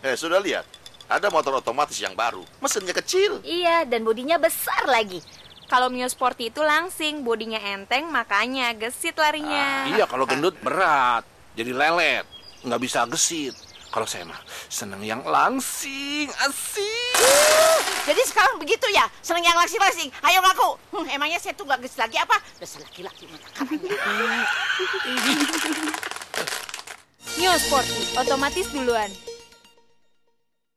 Eh, sudah lihat? Ada motor otomatis yang baru. Mesinnya kecil. Iya, dan bodinya besar lagi. Kalau Mio Sporty itu langsing, bodinya enteng, makanya gesit larinya. Ah, iya, kalau gendut berat, jadi lelet, nggak bisa gesit. Kalau saya mah seneng yang langsing, asik. jadi sekarang begitu ya, seneng yang langsing-langsing. Ayo ngaku. Hmm, emangnya saya tuh nggak gesit lagi apa? Dasar laki-laki Mio mio Sporty, otomatis duluan.